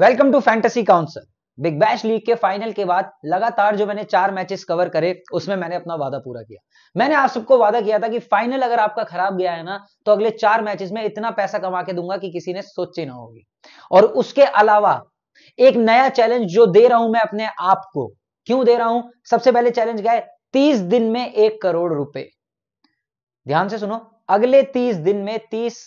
welcome to fantasy council big bash league के final के बाद लगातार जो मैंने चार मैचेस कवर करे उसमें मैंने अपना वादा पूरा किया मैंने आप सबको वादा किया था कि फाइनल अगर आपका खराब गया है ना तो अगले चार मैचेस में इतना पैसा कमा के दूंगा कि किसी ने सोची ना होगी और उसके अलावा एक नया चैलेंज जो दे रहा हूं मैं अपने आप को क्यों दे रहा हूं सबसे पहले चैलेंज क्या है तीस दिन में एक करोड़ रुपए ध्यान से सुनो अगले तीस दिन में तीस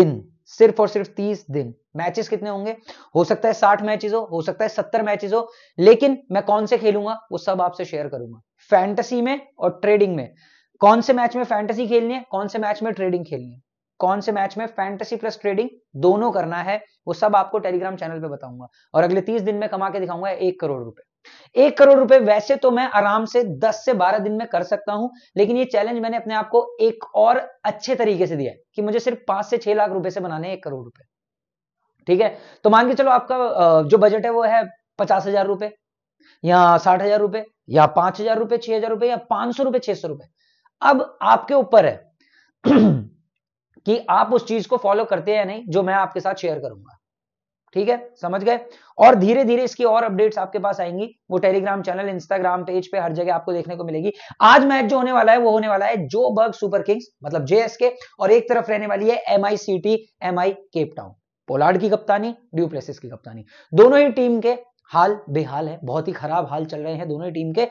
दिन सिर्फ और सिर्फ तीस दिन मैचेस कितने होंगे हो सकता है साठ मैचेस हो हो सकता है सत्तर मैचेस हो लेकिन मैं कौन से खेलूंगा वो सब आपसे शेयर करूंगा फैंटेसी में और ट्रेडिंग में कौन से मैच में फैंटेसी खेलनी है कौन से मैच में ट्रेडिंग खेलनी है कौन से मैच में फैंटेसी प्लस ट्रेडिंग दोनों करना है वो सब आपको टेलीग्राम चैनल पे बताऊंगा और अगले तीस दिन में कमा के दिखाऊंगा एक करोड़ रुपए एक करोड़ रुपए वैसे तो मैं आराम से दस से बारह दिन में कर सकता हूं लेकिन ये चैलेंज मैंने अपने आप को एक और अच्छे तरीके से दिया कि मुझे सिर्फ पांच से छह लाख रुपए से बनाने एक करोड़ रुपए ठीक है तो मान के चलो आपका जो बजट है वो है पचास हजार रुपए या साठ हजार रुपए या पांच हजार रुपए छह हजार रुपए या पांच सौ रुपए छह सौ रुपए अब आपके ऊपर है कि आप उस चीज को फॉलो करते हैं या नहीं जो मैं आपके साथ शेयर करूंगा ठीक है समझ गए और धीरे धीरे इसकी और अपडेट्स आपके पास आएंगी वो टेलीग्राम चैनल इंस्टाग्राम पेज पे हर जगह आपको देखने को मिलेगी आज मैच जो होने वाला है वो होने वाला है जो बर्ग सुपर किंग्स मतलब जेएसके और एक तरफ रहने वाली है MICT MI I Cape Town Pollard की कप्तानी ड्यूप्लेसिस की कप्तानी दोनों ही टीम के हाल बेहाल है बहुत ही खराब हाल चल रहे हैं दोनों ही टीम के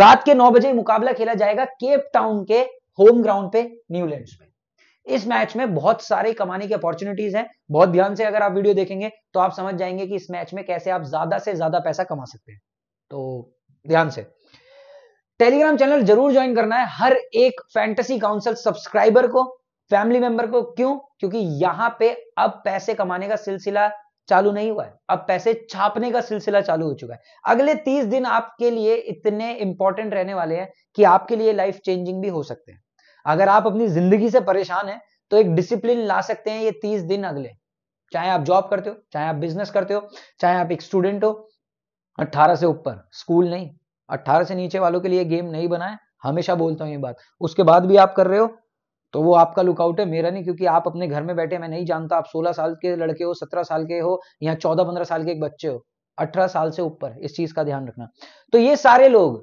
रात के नौ बजे मुकाबला खेला जाएगा केप टाउन के होम ग्राउंड पे न्यूलैंड में इस मैच में बहुत सारे कमाने की अपॉर्चुनिटीज हैं बहुत ध्यान से अगर आप वीडियो देखेंगे तो आप समझ जाएंगे कि इस मैच में कैसे आप ज्यादा से ज्यादा पैसा कमा सकते हैं तो ध्यान से टेलीग्राम चैनल जरूर ज्वाइन करना है हर एक फैंटेसी काउंसिल सब्सक्राइबर को फैमिली मेंबर को क्यों क्योंकि यहां पे अब पैसे कमाने का सिलसिला चालू नहीं हुआ है अब पैसे छापने का सिलसिला चालू हो चुका है अगले तीस दिन आपके लिए इतने इंपॉर्टेंट रहने वाले हैं कि आपके लिए लाइफ चेंजिंग भी हो सकते हैं अगर आप अपनी जिंदगी से परेशान हैं तो एक डिसिप्लिन ला सकते हैं ये तीस दिन अगले चाहे आप जॉब करते हो चाहे आप बिजनेस करते हो चाहे आप एक स्टूडेंट हो अट्ठारह से ऊपर स्कूल नहीं अट्ठारह से नीचे वालों के लिए गेम नहीं बनाए हमेशा बोलता हूं ये बात उसके बाद भी आप कर रहे हो तो वो आपका लुकआउट है मेरा नहीं क्योंकि आप अपने घर में बैठे मैं नहीं जानता आप 16 साल के लड़के हो 17 साल के हो या 14 15 साल के एक बच्चे हो 18 साल से ऊपर इस चीज का ध्यान रखना तो ये सारे लोग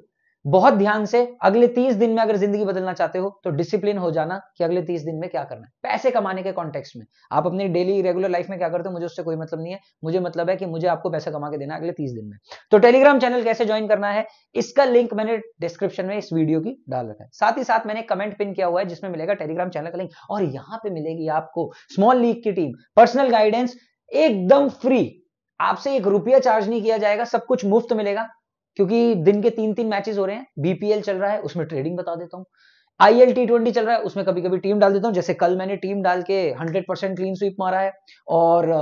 बहुत ध्यान से अगले तीस दिन में अगर जिंदगी बदलना चाहते हो तो डिसिप्लिन हो जाना कि अगले तीस दिन में क्या करना है पैसे कमाने के कॉन्टेक्स्ट में आप अपनी डेली रेगुलर लाइफ में क्या करते हो मुझे उससे कोई मतलब नहीं है मुझे मतलब है कि मुझे आपको पैसा कमा के देना अगले तीस दिन में तो टेलीग्राम चैनल कैसे ज्वाइन करना है इसका लिंक मैंने डिस्क्रिप्शन में इस वीडियो की डाल रखा है साथ ही साथ मैंने कमेंट पिन किया हुआ है जिसमें मिलेगा टेलीग्राम चैनल का लिंक और यहां पर मिलेगी आपको स्मॉल लीग की टीम पर्सनल गाइडेंस एकदम फ्री आपसे एक रुपया चार्ज नहीं किया जाएगा सब कुछ मुफ्त मिलेगा क्योंकि दिन के तीन तीन मैचेस हो रहे हैं बीपीएल चल रहा है उसमें ट्रेडिंग बता देता हूँ आई एल टी ट्वेंटी चल रहा है उसमें कभी कभी टीम डाल देता हूँ जैसे कल मैंने टीम डाल के हंड्रेड परसेंट क्लीन स्वीप मारा है और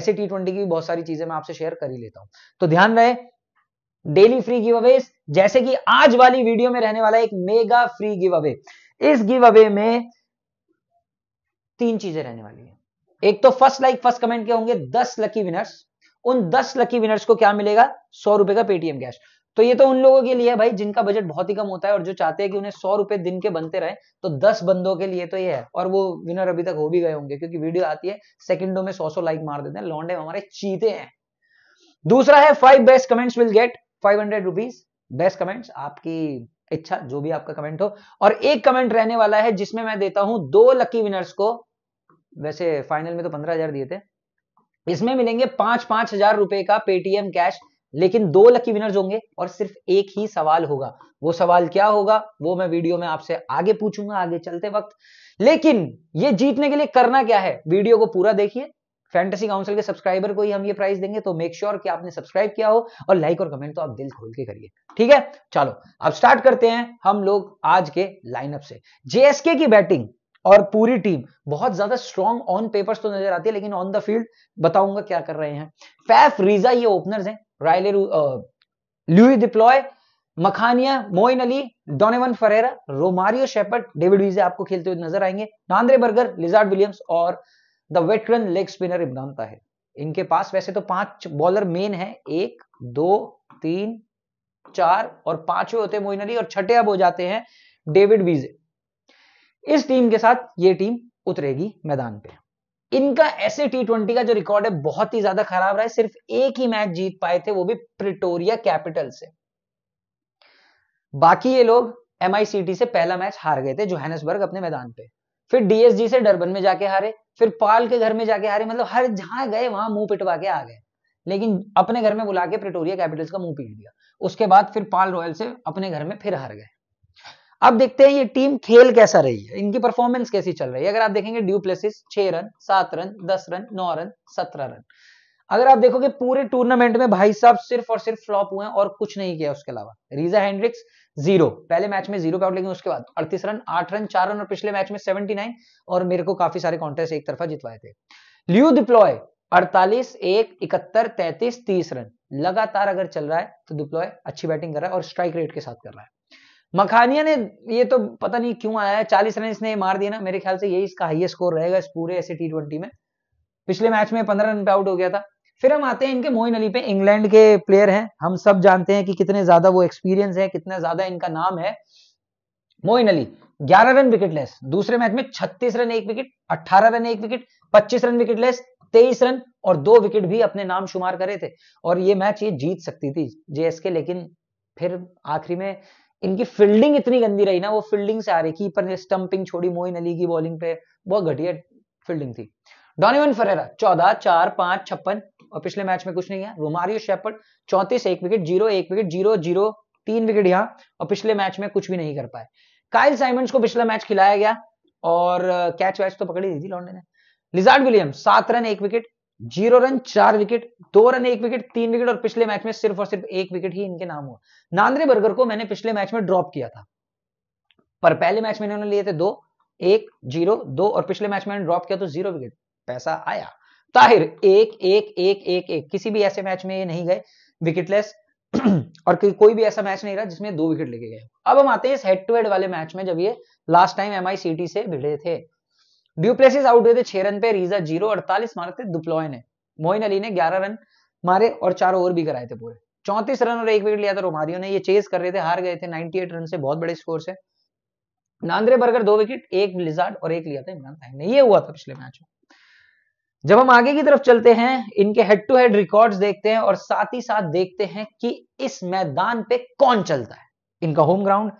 ऐसे टी ट्वेंटी की बहुत सारी चीजें मैं आपसे शेयर कर ही लेता हूँ तो ध्यान रहे डेली फ्री गिव अवे जैसे कि आज वाली वीडियो में रहने वाला एक मेगा फ्री गिव अवे इस गिव अवे में तीन चीजें रहने वाली है एक तो फर्स्ट लाइक फर्स्ट कमेंट के होंगे दस लकी विनर्स उन दस लकी विनर्स को क्या मिलेगा सौ रुपए का पेटीएम कैश तो ये तो उन लोगों के लिए है भाई जिनका बजट बहुत ही कम होता है और जो चाहते हैं कि उन्हें सौ रुपए दिन के बनते रहे तो दस बंदों के लिए तो ये है और वो विनर अभी तक हो भी गए होंगे क्योंकि वीडियो आती है सेकंडों में सौ सौ लाइक मार देते हैं लॉन्डे हमारे चीते हैं दूसरा है five best comments will get five hundred rupees best comments आपकी इच्छा जो भी आपका कमेंट हो और एक कमेंट रहने वाला है जिसमें मैं देता हूं दो लकी विनर्स को वैसे फाइनल में तो पंद्रह हजार दिए थे इसमें मिलेंगे पांच पांच हजार रुपए का पेटीएम कैश लेकिन दो लकी विनर्स होंगे और सिर्फ एक ही सवाल होगा वो सवाल क्या होगा वो मैं वीडियो में आपसे आगे पूछूंगा आगे चलते वक्त लेकिन ये जीतने के लिए करना क्या है वीडियो को पूरा देखिए फैंटेसी काउंसिल के सब्सक्राइबर को ही हम ये प्राइस देंगे तो मेक श्योर sure कि आपने सब्सक्राइब किया हो और लाइक और कमेंट तो आप दिल खोल के करिए ठीक है चलो अब स्टार्ट करते हैं हम लोग आज के लाइनअप से जेएसके की बैटिंग और पूरी टीम बहुत ज्यादा स्ट्रॉन्ग ऑन पेपर्स तो नजर आती है लेकिन ऑन द फील्ड बताऊंगा क्या कर रहे हैं फैफ रीजा ये ओपनर्स हैं रायले लुई डिप्लॉय मखानिया Moeen Ali Donovan Ferreira Romario Shepherd David Wiese आपको खेलते हुए नजर आएंगे नांद्रे बर्गर लिजार्ड विलियम्स और the veteran leg spinner Imran Tahir इनके पास वैसे तो पांच बॉलर मेन है एक दो तीन चार और पांचवे होते हैं मोइन अली और छठे अब हो जाते हैं डेविड वीजे इस टीम के साथ ये टीम उतरेगी मैदान पे इनका ऐसे टी ट्वेंटी का जो रिकॉर्ड है बहुत ही ज्यादा खराब रहा है सिर्फ एक ही मैच जीत पाए थे वो भी प्रिटोरिया कैपिटल से बाकी ये लोग एम से पहला मैच हार गए थे जोहानसबर्ग अपने मैदान पे फिर डीएसजी से डरबन में जाके हारे फिर पाल के घर में जाके हारे मतलब हर जहां गए वहां मुंह पिटवा के आ गए लेकिन अपने घर में बुला के प्रिटोरिया कैपिटल्स का मुंह पीट दिया उसके बाद फिर पाल रॉयल से अपने घर में फिर हार गए अब देखते हैं ये टीम खेल कैसा रही है इनकी परफॉर्मेंस कैसी चल रही है अगर आप देखेंगे ड्यू प्लेसिस छह रन सात रन दस रन नौ रन सत्रह रन अगर आप देखोगे पूरे टूर्नामेंट में भाई साहब सिर्फ और सिर्फ फ्लॉप हुए हैं और कुछ नहीं किया उसके अलावा रीजा हैंड्रिक्स जीरो पहले मैच में जीरो पे आउट लेकिन उसके बाद अड़तीस रन आठ रन चार रन और पिछले मैच में सेवेंटी नाइन और मेरे को काफी सारे कॉन्टेस्ट एक तरफा जितवाए थे ल्यू डिप्लॉय अड़तालीस एक इकहत्तर तैतीस तीस रन लगातार अगर चल रहा है तो डिप्लॉय अच्छी बैटिंग कर रहा है और स्ट्राइक रेट के साथ कर रहा है मखानिया ने ये तो पता नहीं क्यों आया है चालीस रन इसने मार दिया ना मेरे ख्याल से यही इसका हाईएस्ट स्कोर रहेगा इस पूरे ऐसे टी ट्वेंटी में पिछले मैच में पंद्रह रन पे आउट हो गया था फिर हम आते हैं इनके मोइन अली पे इंग्लैंड के प्लेयर हैं हम सब जानते हैं कि कितने ज्यादा वो एक्सपीरियंस है कितना ज्यादा इनका नाम है मोइन अली 11 रन विकेटलेस दूसरे मैच में 36 रन एक विकेट 18 रन एक विकेट 25 रन विकेटलेस 23 रन और दो विकेट भी अपने नाम शुमार करे थे और ये मैच ये जीत सकती थी जेएसके लेकिन फिर आखिरी में इनकी फील्डिंग इतनी गंदी रही ना वो फील्डिंग से आ रही कीपर ने स्टंपिंग छोड़ी मोइन अली की बॉलिंग पे बहुत घटिया फील्डिंग थी डॉनिवन फरेरा चौदह चार पांच छप्पन और पिछले मैच में कुछ नहीं है रोमारियो शेपर्ड चौंतीस एक विकेट जीरो एक विकेट जीरो जीरो तीन विकेट यहाँ और पिछले मैच में कुछ भी नहीं कर पाए काइल साइमंड को पिछला मैच खिलाया गया और कैच uh, वैच तो पकड़ी दी थी लॉन्डे ने लिजार्ड विलियम सात रन एक विकेट जीरो रन चार विकेट दो रन एक विकेट तीन विकेट और पिछले मैच में सिर्फ और सिर्फ एक विकेट ही इनके नाम हुआ नांद्रे बर्गर को मैंने पिछले मैच में ड्रॉप किया था पर पहले मैच में इन्होंने लिए थे दो एक जीरो दो और पिछले मैच में ड्रॉप किया तो जीरो विकेट पैसा आया ताहिर एक एक एक एक एक किसी भी ऐसे मैच में ये नहीं गए विकेटलेस और कोई भी ऐसा मैच नहीं रहा जिसमें दो विकेट लेके गए अब हम आते हैं इस हेड टू हेड वाले मैच में जब ये लास्ट टाइम एम से भिड़े थे ड्यूप्लेसिस आउट हुए थे छह रन पे रीजा जीरो अड़तालीस मारे थे दुप्लॉय ने मोइन अली ने ग्यारह रन मारे और चार ओवर भी कराए थे पूरे चौंतीस रन और एक विकेट लिया था रोमारियो ने ये चेस कर रहे थे हार गए थे नाइनटी रन से बहुत बड़े स्कोर से नांद्रे बर्गर दो विकेट एक लिजार्ड और एक लिया था इमरान खान ने ये हुआ था पिछले मैच में जब हम आगे की तरफ चलते हैं इनके हेड टू हेड रिकॉर्ड्स देखते हैं और साथ ही साथ देखते हैं कि इस मैदान पे कौन चलता है इनका होम ग्राउंड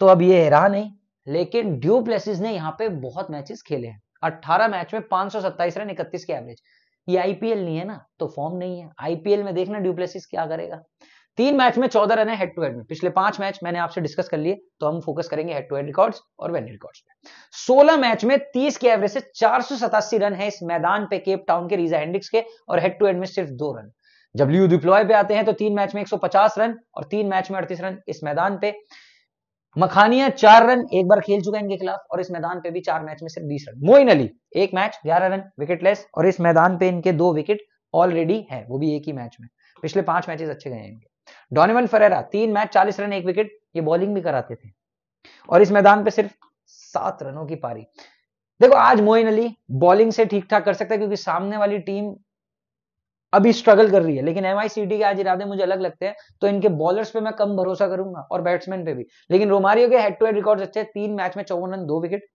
तो अब ये रहा नहीं लेकिन ड्यू प्लेसिस ने यहाँ पे बहुत मैचेस खेले हैं 18 मैच में 527 रन इकतीस के एवरेज ये आईपीएल नहीं है ना तो फॉर्म नहीं है आईपीएल में देखना प्लेसिस क्या करेगा तीन मैच में चौदह रन है हेड टू हेड में पिछले पांच मैच मैंने आपसे डिस्कस कर लिए तो हम फोकस करेंगे हेड टू हेड रिकॉर्ड्स और वेन रिकॉर्ड्स पे सोलह मैच में तीस के एवरेज से चार रन है इस मैदान पे केप टाउन के रीजा हेंडिक्स के और हेड टू हेड में सिर्फ दो रन जब ल्यू डिप्लॉय पे आते हैं तो तीन मैच में 150 रन और तीन मैच में 38 रन इस मैदान पे मखानिया चार रन एक बार खेल चुका है इनके खिलाफ और इस मैदान पे भी चार मैच में सिर्फ बीस रन मोइन अली एक मैच ग्यारह रन लेस और इस मैदान पे इनके दो विकेट ऑलरेडी है वो भी एक ही मैच में पिछले पांच मैचेस अच्छे गए इनके डोनेवन फरेरा तीन मैच चालीस रन एक विकेट ये बॉलिंग भी कराते थे और इस मैदान पे सिर्फ सात रनों की पारी देखो आज मोइन अली बॉलिंग से ठीक ठाक कर सकता है क्योंकि सामने वाली टीम अभी स्ट्रगल कर रही है लेकिन एम के आज इरादे मुझे अलग लगते हैं तो इनके बॉलर्स पे मैं कम भरोसा करूंगा और बैट्समैन पे भी लेकिन रोमारियो के हेड टू हेड रिकॉर्ड अच्छे तीन मैच में चौवन रन दो विकेट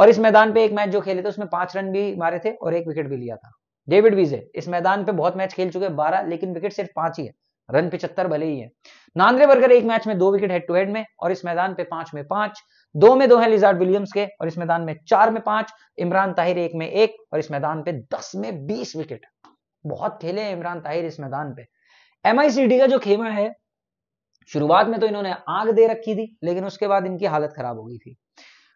और इस मैदान पे एक मैच जो खेले थे उसमें पांच रन भी मारे थे और एक विकेट भी लिया था डेविड वीजे इस मैदान पे बहुत मैच खेल चुके हैं बारह लेकिन विकेट सिर्फ पांच ही है रन पिछहत्तर भले ही है नांद्रे बर्गर एक मैच में दो विकेट हेड टू हेड में और इस मैदान पे पांच में पांच दो में दो है लिजार्ड विलियम्स के और इस मैदान में चार में पांच इमरान ताहिर एक में एक और इस मैदान पे दस में बीस विकेट बहुत खेले हैं इमरान ताहिर इस मैदान पे एम का जो खेमा है शुरुआत में तो इन्होंने आग दे रखी थी लेकिन उसके बाद इनकी हालत खराब हो गई थी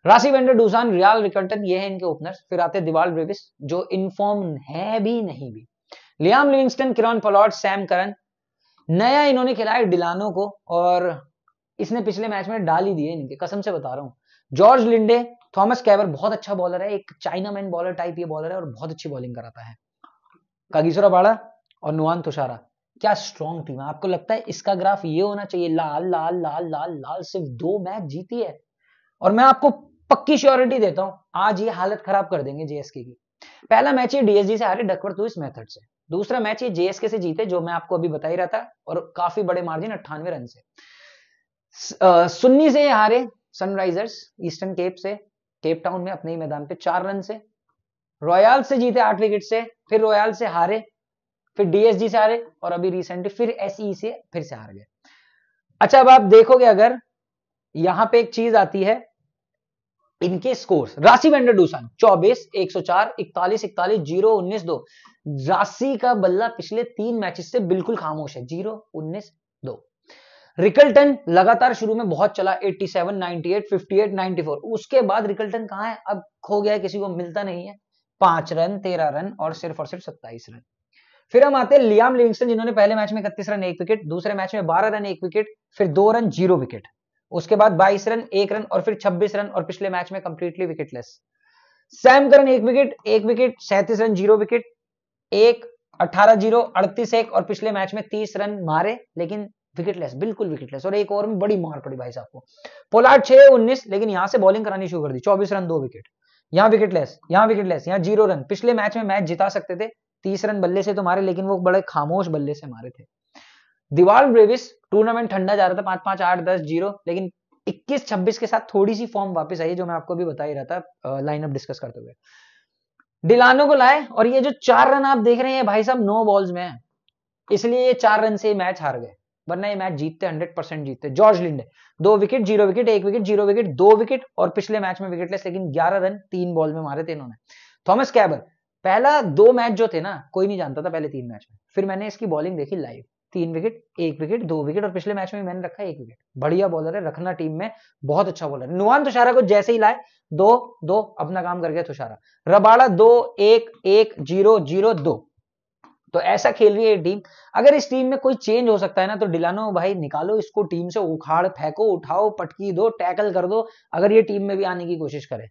राशि वेंडर डूसान रियाल रिकर्टन ये है इनके ओपनर्स फिर आते दिवाल ब्रेविस जो इनफॉर्म है भी नहीं भी Liam Livingstone Kieron Pollard Sam Curran नया इन्होंने खिलाया डिलानो को और इसने पिछले मैच में डाल ही दिए इनके कसम से बता रहा हूँ जॉर्ज लिंडे थॉमस कैबर बहुत अच्छा बॉलर है एक चाइनामैन बॉलर टाइप ये बॉलर है और बहुत अच्छी बॉलिंग कराता है कागीसरा बाड़ा और नुआन तुषारा क्या स्ट्रॉन्ग टीम है आपको लगता है इसका ग्राफ ये होना चाहिए लाल लाल लाल लाल लाल सिर्फ दो मैच जीती है और मैं आपको पक्की श्योरिटी देता हूं आज ये हालत खराब कर देंगे जेएसके की पहला मैच ये डीएसजी से हारे डकवर्थ इस मेथड से दूसरा मैच ये जेएसके से जीते जो मैं आपको अभी बता ही रहा था और काफी बड़े मार्जिन अट्ठानवे रन से सुन्नी से हारे सनराइजर्स ईस्टर्न केप से केप टाउन में अपने ही मैदान पे चार रन से रॉयल से जीते आठ विकेट से फिर रॉयल से हारे फिर डीएसजी से हारे और अभी रिसेंटली फिर एसई e से फिर से हार गए अच्छा अब आप देखोगे अगर यहां पे एक चीज आती है इनके स्कोर्स राशि वेंडर डूसान 24, 104, 41, 41, जीरो उन्नीस दो राशि का बल्ला पिछले तीन मैचेस से बिल्कुल खामोश है जीरो उन्नीस दो रिकल्टन लगातार शुरू में बहुत चला 87, 98, 58, 94 उसके बाद रिकल्टन कहां है अब खो गया किसी को मिलता नहीं है पांच रन तेरह रन और सिर्फ और सिर्फ सत्ताईस रन फिर हम आते हैं लियाम लिविंगस्टन जिन्होंने पहले मैच में इकतीस रन एक विकेट दूसरे मैच में बारह रन एक विकेट फिर दो रन जीरो विकेट उसके बाद बाईस रन एक रन और फिर छब्बीस रन और पिछले मैच में कंप्लीटली विकेटलेस सैम करन एक विकेट एक विकेट सैंतीस रन जीरो विकेट एक अठारह जीरो अड़तीस एक और पिछले मैच में तीस रन मारे लेकिन विकेटलेस बिल्कुल विकेटलेस और एक ओवर में बड़ी मार पड़ी भाई साहब को पोलार्ड छह उन्नीस लेकिन यहां से बॉलिंग करानी शुरू कर दी चौबीस रन दो विकेट यहाँ विकेट लेस यहाँ विकेट लेस यहाँ जीरो रन पिछले मैच में मैच जिता सकते थे तीस रन बल्ले से तो मारे लेकिन वो बड़े खामोश बल्ले से मारे थे दिवाल ब्रेविस टूर्नामेंट ठंडा जा रहा था पांच पांच आठ दस जीरो लेकिन 21-26 के साथ थोड़ी सी फॉर्म वापस आई जो मैं आपको भी बता ही रहा था लाइनअप डिस्कस करते हुए डिलानो को लाए और ये जो चार रन आप देख रहे हैं भाई साहब नो बॉल्स में है इसलिए ये चार रन से मैच हार गए वरना ये मैच जीतते हंड्रेड परसेंट जीतते जॉर्ज लिंडे दो विकेट जीरो विकेट एक विकेट जीरो विकेट दो विकेट और पिछले मैच में लेस लेकिन ग्यारह रन तीन बॉल में मारे थे इन्होंने थॉमस कैबर पहला दो मैच जो थे ना कोई नहीं जानता था पहले तीन मैच में फिर मैंने इसकी बॉलिंग देखी लाइव तीन विकेट एक विकेट दो विकेट और पिछले मैच में मैंने रखा एक विकेट बढ़िया बॉलर है रखना टीम में बहुत अच्छा बॉलर है नुआन तुषारा को जैसे ही लाए दो दो अपना काम कर गया तुषारा रबाड़ा दो एक एक जीरो जीरो दो तो ऐसा खेल रही है टीम अगर इस टीम में कोई चेंज हो सकता है ना तो डिलानो भाई निकालो इसको टीम से उखाड़ फेंको उठाओ पटकी दो टैकल कर दो अगर ये टीम में भी आने की कोशिश करे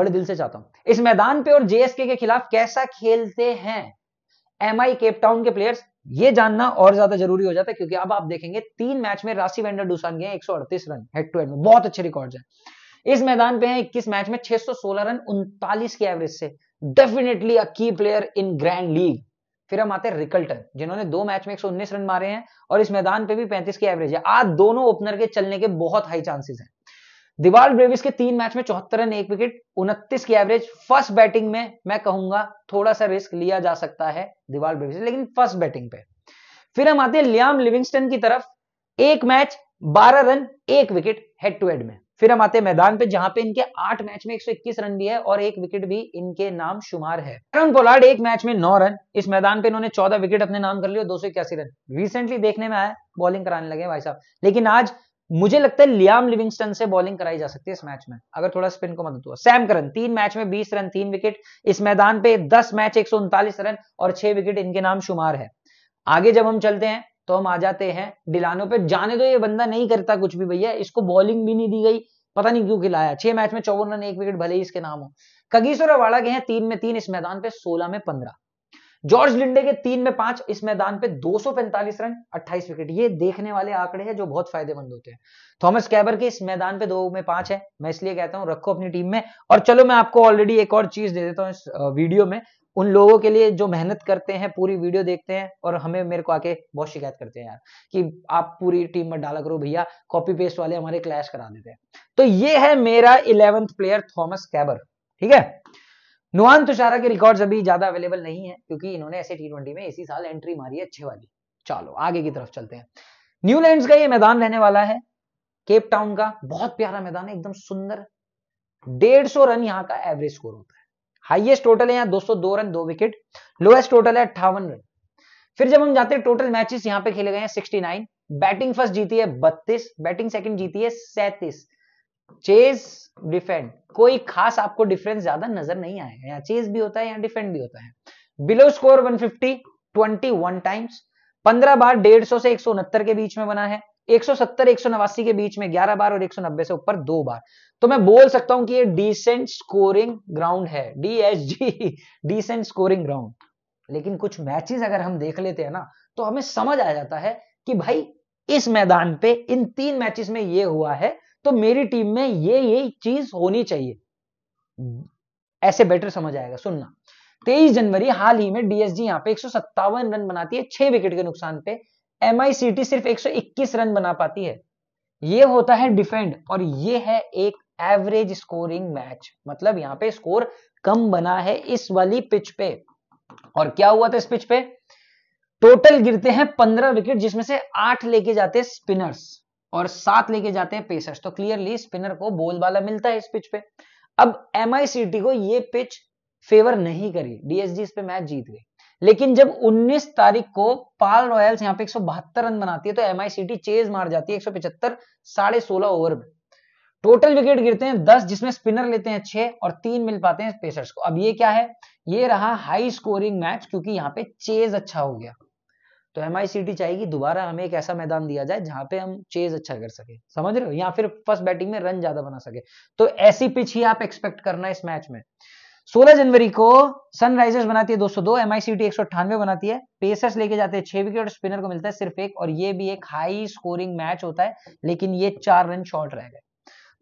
बड़े दिल से चाहता हूं इस मैदान पे और जेएसके के खिलाफ कैसा खेलते हैं एम आई केपटाउन के प्लेयर्स ये जानना और ज्यादा जरूरी हो जाता है क्योंकि अब आप देखेंगे तीन मैच में राशि वेंडर डूसान गए एक रन हेड टू हेड में बहुत अच्छे रिकॉर्ड है इस मैदान पे हैं 21 मैच में 616 रन उनतालीस की एवरेज से डेफिनेटली अ की प्लेयर इन ग्रैंड लीग फिर हम आते हैं रिकल्टन जिन्होंने दो मैच में एक रन मारे हैं और इस मैदान पे भी पैंतीस की एवरेज है आज दोनों ओपनर के चलने के बहुत हाई चांसेस हैं दिवाल ब्रेविस के तीन मैच में चौहत्तर रन एक विकेट उनतीस की एवरेज फर्स्ट बैटिंग में मैं कहूंगा थोड़ा सा रिस्क लिया जा सकता है दिवाल ब्रेविस लेकिन फर्स्ट बैटिंग पे फिर हम आते हैं लियाम लिविंगस्टन की तरफ एक मैच बारह रन एक विकेट हेड टू हेड में फिर हम आते हैं मैदान पे जहां पे इनके आठ मैच में 121 रन भी है और एक विकेट भी इनके नाम शुमार है एरन पोलार्ड एक मैच में नौ रन इस मैदान पे इन्होंने चौदह विकेट अपने नाम कर लिया दो सौ इक्यासी रन रिसेंटली देखने में आया बॉलिंग कराने लगे भाई साहब लेकिन आज मुझे लगता है लियाम लिविंगस्टन से बॉलिंग कराई जा सकती है इस मैच में अगर थोड़ा स्पिन को मदद हुआ सैम करन तीन मैच में बीस रन तीन विकेट इस मैदान पे दस मैच एक रन और छह विकेट इनके नाम शुमार है आगे जब हम चलते हैं तो हम आ जाते हैं डिलानो पे जाने तो ये बंदा नहीं करता कुछ भी भैया इसको बॉलिंग भी नहीं दी गई पता नहीं क्यों खिलाया छह मैच में चौवन रन एक विकेट भले ही इसके नाम हो कगीस और अवाड़ा के हैं तीन में तीन इस मैदान पे सोलह में पंद्रह जॉर्ज लिंडे के तीन में पांच इस मैदान पे 245 रन 28 विकेट ये देखने वाले आंकड़े हैं जो बहुत फायदेमंद होते हैं थॉमस कैबर के इस मैदान पे दो में पांच है मैं इसलिए कहता हूं रखो अपनी टीम में और चलो मैं आपको ऑलरेडी एक और चीज दे देता हूँ इस वीडियो में उन लोगों के लिए जो मेहनत करते हैं पूरी वीडियो देखते हैं और हमें मेरे को आके बहुत शिकायत करते हैं यार कि आप पूरी टीम में डाला करो भैया कॉपी पेस्ट वाले हमारे क्लैश करा देते हैं तो ये है मेरा इलेवेंथ प्लेयर थॉमस कैबर ठीक है नुआन तुषारा के रिकॉर्ड्स अभी ज्यादा अवेलेबल नहीं है क्योंकि इन्होंने ऐसे टी ट्वेंटी में इसी साल एंट्री मारी है अच्छे वाली चलो आगे की तरफ चलते हैं न्यूलैंड का ये मैदान रहने वाला है केप टाउन का बहुत प्यारा मैदान है एकदम सुंदर डेढ़ सौ रन यहाँ का एवरेज स्कोर होता है हाईएस्ट टोटल है यहाँ 202 रन दो विकेट लोएस्ट टोटल है अट्ठावन रन फिर जब हम जाते हैं टोटल मैचेस यहाँ पे खेले गए हैं 69 बैटिंग फर्स्ट जीती है 32 बैटिंग सेकंड जीती है सैतीस चेज डिफेंड कोई खास आपको डिफरेंस ज्यादा नजर नहीं आया यहाँ चेज भी होता है यहाँ डिफेंड भी होता है below score twenty one times पंद्रह बार सौ से एक के बीच में बना है 170 189 के बीच में 11 बार और 190 से ऊपर दो बार तो मैं बोल सकता हूं कि ये डिसेंट स्कोरिंग ग्राउंड है डीएसजी डिसेंट स्कोरिंग ग्राउंड लेकिन कुछ मैचेस अगर हम देख लेते हैं ना तो हमें समझ आ जाता है कि भाई इस मैदान पे इन तीन मैचेस में ये हुआ है तो मेरी टीम में ये ये चीज होनी चाहिए ऐसे बेटर समझ आएगा सुनना 23 जनवरी हाल ही में डीएसजी यहां पे एक रन बनाती है छह विकेट के नुकसान पे एम सिर्फ 121 रन बना पाती है ये होता है डिफेंड और ये है एक एवरेज स्कोरिंग मैच मतलब यहां पे स्कोर कम बना है इस वाली पिच पे और क्या हुआ था इस पिच पे टोटल गिरते हैं पंद्रह विकेट जिसमें से आठ लेके जाते हैं स्पिनर्स और सात लेके जाते हैं पेसर्स तो क्लियरली स्पिनर को बोल वाला मिलता है इस पिच पे अब एमआईसीटी को ये पिच फेवर नहीं करी डीएसजी इस पे मैच जीत गई लेकिन जब 19 तारीख को पाल रॉयल्स यहाँ पे एक रन बनाती है तो एम चेज मार जाती है एक सौ पिछहत्तर साढ़े सोलह ओवर में टोटल विकेट गिरते हैं दस जिसमें स्पिनर लेते हैं छह और तीन मिल पाते हैं पेसर्स को अब ये क्या है ये रहा हाई स्कोरिंग मैच क्योंकि यहाँ पे चेज अच्छा हो गया तो एम चाहिए दोबारा हमें एक ऐसा मैदान दिया जाए जहां पे हम चेज अच्छा कर सके समझ रहे हो या फिर फर्स्ट बैटिंग में रन ज्यादा बना सके तो ऐसी पिच ही आप एक्सपेक्ट करना इस मैच में 16 जनवरी को सनराइजर्स बनाती है 202 एमआईसीटी एक बनाती है पेसर्स लेके जाते हैं छह विकेट स्पिनर को मिलता है सिर्फ एक और ये भी एक हाई स्कोरिंग मैच होता है लेकिन ये चार रन शॉर्ट रह गए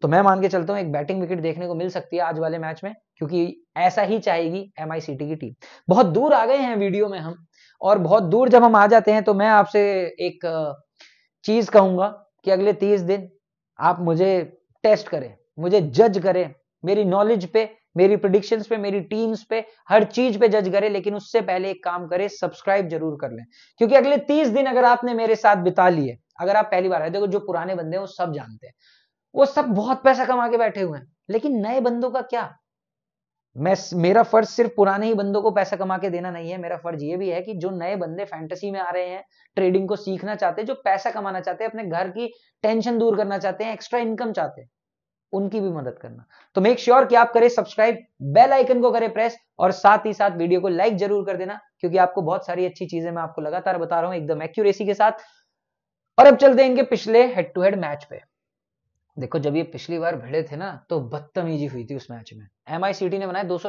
तो मैं मान के चलता हूँ एक बैटिंग विकेट देखने को मिल सकती है आज वाले मैच में क्योंकि ऐसा ही चाहेगी एमआईसीटी की टीम बहुत दूर आ गए हैं वीडियो में हम और बहुत दूर जब हम आ जाते हैं तो मैं आपसे एक चीज कहूंगा कि अगले तीस दिन आप मुझे टेस्ट करें मुझे जज करें मेरी नॉलेज पे मेरी प्रोडिक्शन पे मेरी टीम्स पे हर चीज पे जज करे लेकिन उससे पहले एक काम करे सब्सक्राइब जरूर कर लें क्योंकि अगले तीस दिन अगर आपने मेरे साथ बिता लिए अगर आप पहली बार आए देखो जो पुराने बंदे हैं वो सब जानते हैं वो सब बहुत पैसा कमा के बैठे हुए हैं लेकिन नए बंदों का क्या मैं मेरा फर्ज सिर्फ पुराने ही बंदों को पैसा कमा के देना नहीं है मेरा फर्ज ये भी है कि जो नए बंदे फैंटेसी में आ रहे हैं ट्रेडिंग को सीखना चाहते हैं जो पैसा कमाना चाहते हैं अपने घर की टेंशन दूर करना चाहते हैं एक्स्ट्रा इनकम चाहते हैं उनकी भी मदद करना तो मेक श्योर sure कि आप करें सब्सक्राइब बेल आइकन को करें प्रेस और साथ ही साथ वीडियो को लाइक जरूर कर देना क्योंकि आपको बहुत सारी अच्छी चीजें मैं आपको लगातार बता रहा हूं एकदम एक्यूरेसी के साथ और अब चलते हैं इनके पिछले हेड टू हेड मैच पे देखो जब ये पिछली बार भिड़े थे ना तो बदतमीजी हुई थी उस मैच में एम ने बनाए दो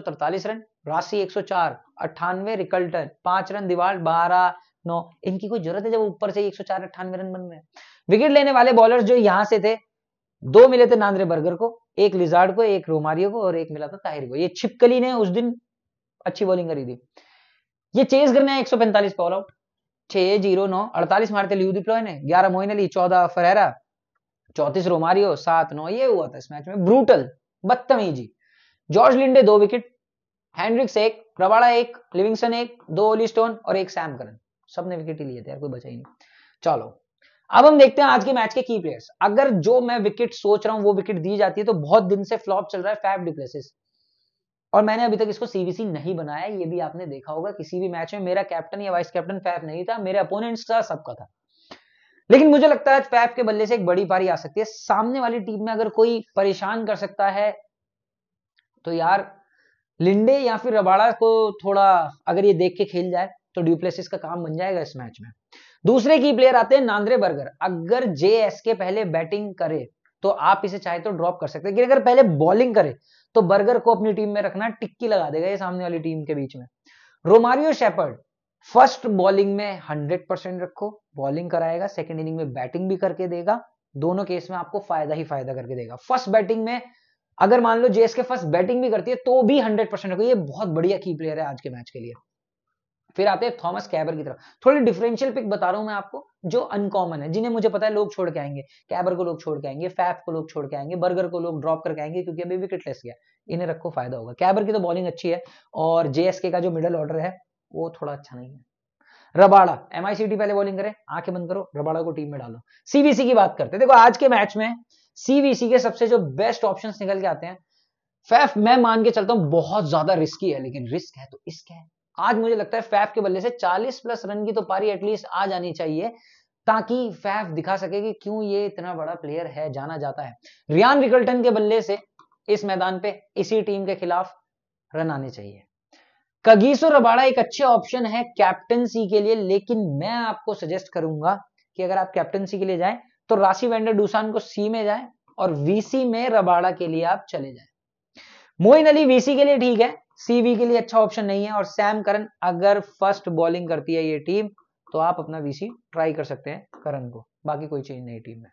रन राशि 104 अट्ठानवे रिकल्टन पांच रन दीवार बारह नौ इनकी कोई जरूरत है जब ऊपर से एक सौ रन बन रहे हैं विकेट लेने वाले बॉलर जो यहाँ से थे दो मिले थे नांद्रे बर्गर को एक लिजार्ड को एक रोमारियो को और एक मिला था ताहिर को ये छिपकली ने उस दिन अच्छी बॉलिंग करी थी ये चेज करने सौ पैंतालीस पॉल आउट छह जीरो नौ अड़तालीस मारते लियू डिप्लॉय ने ग्यारह मोइन अली चौदह फरेरा चौतीस रोमारियो सात नौ ये हुआ था इस मैच में ब्रूटल बदतमीजी जॉर्ज लिंडे दो विकेट हैंड्रिक्स एक प्रवाड़ा एक लिविंगस्टन एक दो ओली स्टोन और एक सैम करन सबने विकेट ही लिए थे यार कोई बचा ही नहीं चलो अब हम देखते हैं आज के मैच के की प्लेयर्स अगर जो मैं विकेट सोच रहा हूं वो विकेट दी जाती है तो बहुत दिन से फ्लॉप चल रहा है फैफ डिप्लेसिस और मैंने अभी तक इसको सीबीसी नहीं बनाया ये भी आपने देखा होगा किसी भी मैच में मेरा कैप्टन या वाइस कैप्टन फैफ नहीं था मेरे अपोनेंट्स का सबका था लेकिन मुझे लगता है फैफ के बल्ले से एक बड़ी पारी आ सकती है सामने वाली टीम में अगर कोई परेशान कर सकता है तो यार लिंडे या फिर रबाड़ा को थोड़ा अगर ये देख के खेल जाए तो ड्यूप्लेसिस का काम बन जाएगा इस मैच में दूसरे की प्लेयर आते हैं नांद्रे बर्गर अगर जे के पहले बैटिंग करे तो आप इसे चाहे तो ड्रॉप कर सकते हैं अगर पहले बॉलिंग करे तो बर्गर को अपनी टीम में रखना टिक्की लगा देगा ये सामने वाली टीम के बीच में रोमारियो शेपर्ड फर्स्ट बॉलिंग में हंड्रेड परसेंट रखो बॉलिंग कराएगा सेकेंड इनिंग में बैटिंग भी करके देगा दोनों केस में आपको फायदा ही फायदा करके देगा फर्स्ट बैटिंग में अगर मान लो जेएस के फर्स्ट बैटिंग भी करती है तो भी हंड्रेड परसेंट रखो ये बहुत बढ़िया की प्लेयर है आज के मैच के लिए फिर आते हैं थॉमस कैबर की तरफ थोड़ी डिफरेंशियल पिक बता रहा हूं मैं आपको जो अनकॉमन है जिन्हें मुझे पता है लोग छोड़ के आएंगे कैबर को लोग छोड़ के आएंगे फैफ को लोग छोड़ के आएंगे बर्गर को लोग ड्रॉप करके आएंगे क्योंकि अभी विकेटलेस गया इन्हें रखो फायदा होगा कैबर की तो बॉलिंग अच्छी है और जेएसके का जो मिडल ऑर्डर है वो थोड़ा अच्छा नहीं है रबाड़ा एमआईसी पहले बॉलिंग करें आंखें बंद करो रबाड़ा को टीम में डालो सीवीसी की बात करते हैं देखो आज के मैच में सीवीसी के सबसे जो बेस्ट ऑप्शन निकल के आते हैं फैफ मैं मान के चलता हूं बहुत ज्यादा रिस्की है लेकिन रिस्क है तो इसके है आज मुझे लगता है फैफ के बल्ले से 40 प्लस रन की तो पारी एटलीस्ट आ जानी चाहिए ताकि फैफ दिखा सके कि क्यों ये इतना बड़ा प्लेयर है जाना जाता है रियान रिकल्टन के बल्ले से इस मैदान पे इसी टीम के खिलाफ रन आने चाहिए कगीसो रबाड़ा एक अच्छे ऑप्शन है कैप्टनसी के लिए लेकिन मैं आपको सजेस्ट करूंगा कि अगर आप कैप्टनसी के लिए जाए तो राशि वेंडर डूसान को सी में जाए और वीसी में रबाड़ा के लिए आप चले जाए मोइन अली वीसी के लिए ठीक है सीवी के लिए अच्छा ऑप्शन नहीं है और सैम करन अगर फर्स्ट बॉलिंग करती है ये टीम तो आप अपना वीसी ट्राई कर सकते हैं करण को बाकी कोई चेंज नहीं टीम में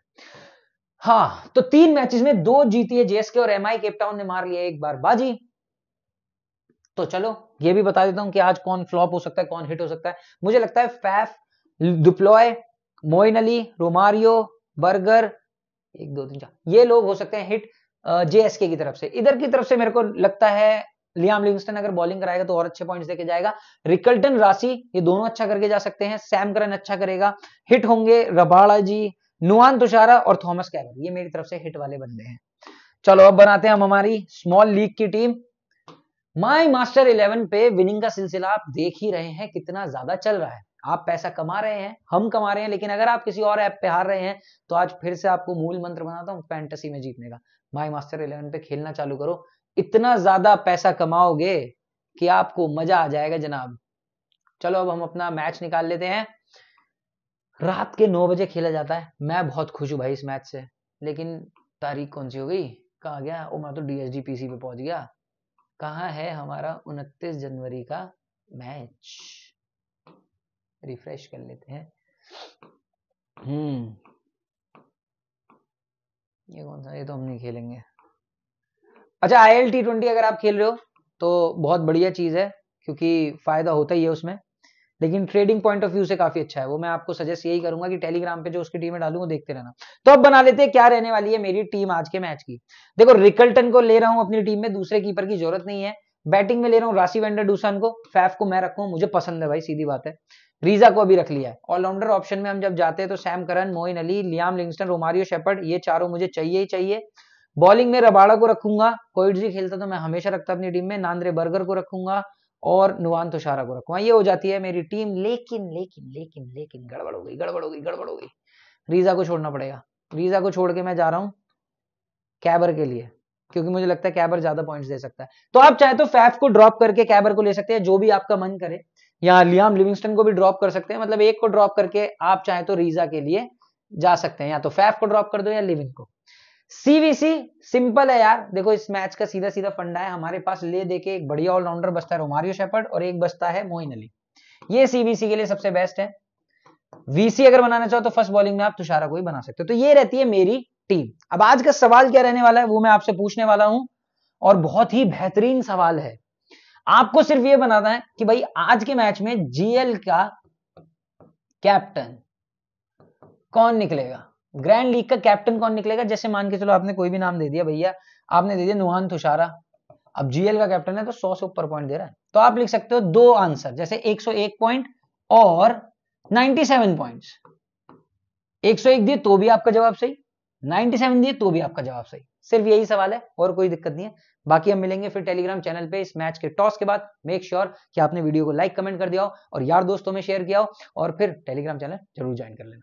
हाँ तो तीन मैचेस में दो जीती है जेएसके और एमआई केपटाउन ने मार लिया एक बार बाजी तो चलो ये भी बता देता हूं कि आज कौन फ्लॉप हो सकता है कौन हिट हो सकता है मुझे लगता है Faf du Plooy Moeen Ali Romario Burger एक दो तीन चार ये लोग हो सकते हैं हिट जेएसके की तरफ से इधर की तरफ से मेरे को लगता है लियाम लिविंगस्टन अगर बॉलिंग कराएगा तो और अच्छे पॉइंट्स देके जाएगा रिकल्टन राशि ये दोनों अच्छा करके जा सकते हैं सैम करन अच्छा करेगा हिट होंगे रबाड़ा जी नुआन तुषारा और थॉमस कैबर ये मेरी तरफ से हिट वाले बंदे हैं चलो अब बनाते हैं हम हमारी स्मॉल लीग की टीम माई मास्टर इलेवन पे विनिंग का सिलसिला आप देख ही रहे हैं कितना ज्यादा चल रहा है आप पैसा कमा रहे हैं हम कमा रहे हैं लेकिन अगर आप किसी और ऐप पे हार रहे हैं तो आज फिर से आपको मूल मंत्र बनाता हूँ फैंटेसी में जीतने का माई मास्टर इलेवन पे खेलना चालू करो इतना ज्यादा पैसा कमाओगे कि आपको मजा आ जाएगा जनाब चलो अब हम अपना मैच निकाल लेते हैं रात के नौ बजे खेला जाता है मैं बहुत खुश हूँ भाई इस मैच से लेकिन तारीख कौन सी हो गई कहा गया ओ मैं तो डीएसडीपीसी पे पहुंच गया कहा है हमारा उनतीस जनवरी का मैच रिफ्रेश कर लेते हैं हम्म ये कौन सा ये तो हम नहीं खेलेंगे अच्छा आई एल टी ट्वेंटी अगर आप खेल रहे हो तो बहुत बढ़िया चीज़ है क्योंकि फ़ायदा होता ही है उसमें लेकिन ट्रेडिंग पॉइंट ऑफ व्यू से काफ़ी अच्छा है वो मैं आपको सजेस्ट यही करूंगा कि टेलीग्राम पे जो उसकी टीमें डालू वो देखते रहना तो अब बना लेते हैं क्या रहने वाली है मेरी टीम आज के मैच की देखो रिकल्टन को ले रहा हूँ अपनी टीम में दूसरे कीपर की जरूरत नहीं है बैटिंग में ले रहा हूँ राशि वेंडर डूसन को फैफ को मैं रखू मुझे पसंद है भाई सीधी बात है रीजा को अभी रख लिया है ऑलराउंडर ऑप्शन में हम जब जाते हैं तो Sam Curran Moeen Ali Liam Livingstone Romario Shepherd ये चारों मुझे चाहिए ही चाहिए बॉलिंग में रबाड़ा को रखूंगा कोइडजी खेलता तो मैं हमेशा रखता अपनी टीम में नांद्रे बर्गर को रखूंगा और नुआन तुषारा को रखूंगा ये हो जाती है मेरी टीम लेकिन लेकिन लेकिन लेकिन गड़बड़ हो गई गड़बड़ हो गई गड़बड़ हो गई रीजा को छोड़ना पड़ेगा रीजा को छोड़ के मैं जा रहा हूँ कैबर के लिए क्योंकि मुझे लगता है कैबर ज्यादा पॉइंट्स दे सकता है तो आप चाहे तो फैफ को ड्रॉप करके कैबर को ले सकते हैं जो भी आपका मन करे या लियाम लिविंगस्टन को भी ड्रॉप कर सकते हैं मतलब एक को ड्रॉप करके आप चाहे तो रीजा के लिए जा सकते हैं या तो फैफ को ड्रॉप कर दो या लिविंग को सीवीसी सिंपल है यार देखो इस मैच का सीधा सीधा फंडा है हमारे पास ले देके एक बढ़िया ऑलराउंडर बचता है रोमारियो शेपर्ड और एक बचता है मोइन अली ये सीवीसी के लिए सबसे बेस्ट है वीसी अगर बनाना चाहो तो फर्स्ट बॉलिंग में आप तुषारा को ही बना सकते हो तो ये रहती है मेरी टीम अब आज का सवाल क्या रहने वाला है वो मैं आपसे पूछने वाला हूं और बहुत ही बेहतरीन सवाल है आपको सिर्फ ये बनाना है कि भाई आज के मैच में जीएल का कैप्टन कौन निकलेगा ग्रैंड लीग का कैप्टन कौन निकलेगा जैसे मान के चलो आपने कोई भी नाम दे दिया भैया आपने दे दिया नुहान तुषारा अब जीएल का कैप्टन है तो 100 से ऊपर पॉइंट दे रहा है तो आप लिख सकते हो दो आंसर जैसे 101 पॉइंट और 97 पॉइंट्स 101 दिए तो भी आपका जवाब सही 97 दिए तो भी आपका जवाब सही सिर्फ यही सवाल है और कोई दिक्कत नहीं है बाकी हम मिलेंगे फिर टेलीग्राम चैनल पे इस मैच के टॉस के बाद मेक श्योर sure कि आपने वीडियो को लाइक कमेंट कर दिया हो और यार दोस्तों में शेयर किया हो और फिर टेलीग्राम चैनल जरूर ज्वाइन कर लेना